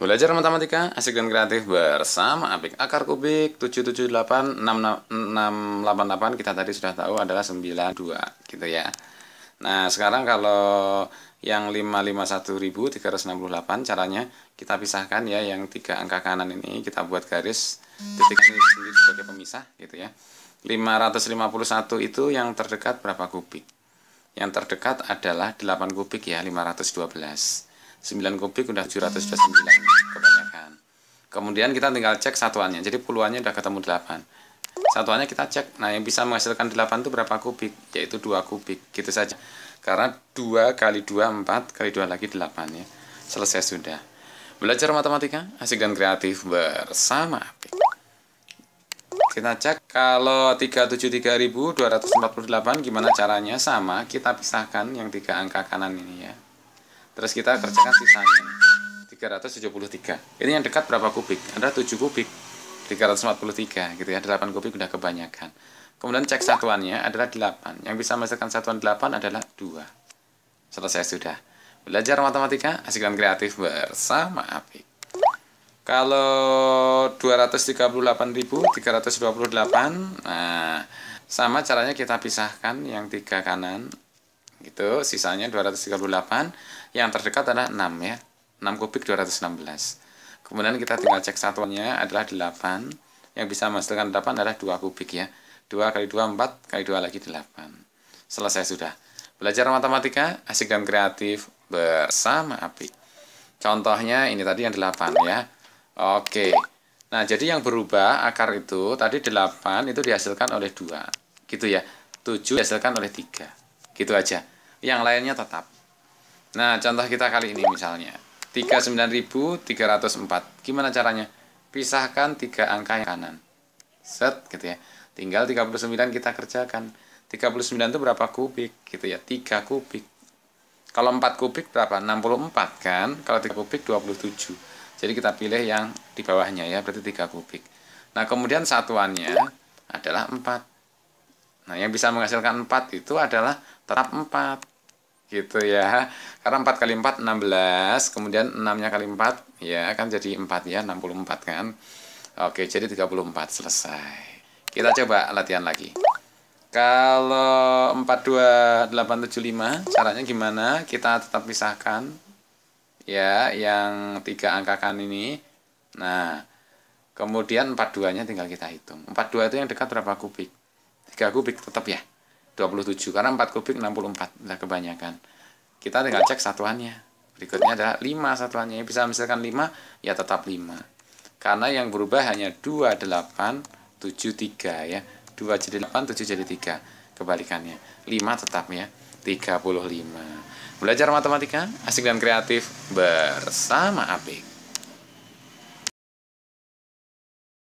Belajar matematika asik dan kreatif bersama Apik Akar Kubik 778688 kita tadi sudah tahu adalah 92 gitu ya. Nah, sekarang kalau yang 551368 caranya kita pisahkan ya yang tiga angka kanan ini kita buat garis titik ini sendiri sebagai pemisah gitu ya. 551 itu yang terdekat berapa kubik? Yang terdekat adalah 8 kubik ya, 512. 9 kubik udah ratus sudah sembilan kebanyakan kemudian kita tinggal cek satuannya jadi puluhannya udah ketemu 8 satuannya kita cek nah yang bisa menghasilkan 8 itu berapa kubik yaitu 2 kubik gitu saja karena 2 kali 2 4 kali 2 lagi 8 ya selesai sudah belajar matematika asik dan kreatif bersama kita cek kalau 373.248 gimana caranya sama kita pisahkan yang tiga angka kanan ini ya terus kita kerjakan sisanya 373 ini yang dekat berapa kubik ada 7 kubik 343 gitu ya 8 kubik udah kebanyakan kemudian cek satuannya adalah 8 yang bisa menghasilkan satuan 8 adalah 2 selesai sudah belajar matematika asik dan kreatif bersama Apik kalau 238.328 nah sama caranya kita pisahkan yang tiga kanan gitu sisanya 238 yang terdekat adalah 6 ya 6 kubik 216 kemudian kita tinggal cek satuannya adalah 8 yang bisa menghasilkan 8 adalah 2 kubik ya 2 kali 2 4 kali 2 lagi 8 selesai sudah belajar matematika asik dan kreatif bersama api contohnya ini tadi yang 8 ya oke nah jadi yang berubah akar itu tadi 8 itu dihasilkan oleh 2 gitu ya 7 dihasilkan oleh 3 Gitu aja. Yang lainnya tetap. Nah, contoh kita kali ini misalnya. 39.304. Gimana caranya? Pisahkan tiga angka yang kanan. Set gitu ya. Tinggal 39 kita kerjakan. 39 itu berapa kubik gitu ya? 3 kubik. Kalau 4 kubik berapa? 64 kan? Kalau 3 kubik 27. Jadi kita pilih yang di bawahnya ya, berarti 3 kubik. Nah, kemudian satuannya adalah 4. Nah, yang bisa menghasilkan 4 itu adalah tetap 4. Gitu ya. Karena 4 kali 4 16, kemudian 6-nya kali 4 ya kan jadi 4 ya, 64 kan. Oke, jadi 34 selesai. Kita coba latihan lagi. Kalau 42875 caranya gimana? Kita tetap pisahkan ya yang tiga angkakan ini. Nah, kemudian 42-nya tinggal kita hitung. 42 itu yang dekat berapa kubik? 3 kubik tetap ya 27 karena 4 kubik 64 udah kebanyakan kita tinggal cek satuannya berikutnya adalah 5 satuannya bisa misalkan 5 ya tetap 5 karena yang berubah hanya 2, 8, 7, 3 ya 2 jadi 8, 7 jadi 3 kebalikannya 5 tetap ya 35 belajar matematika asik dan kreatif bersama Apik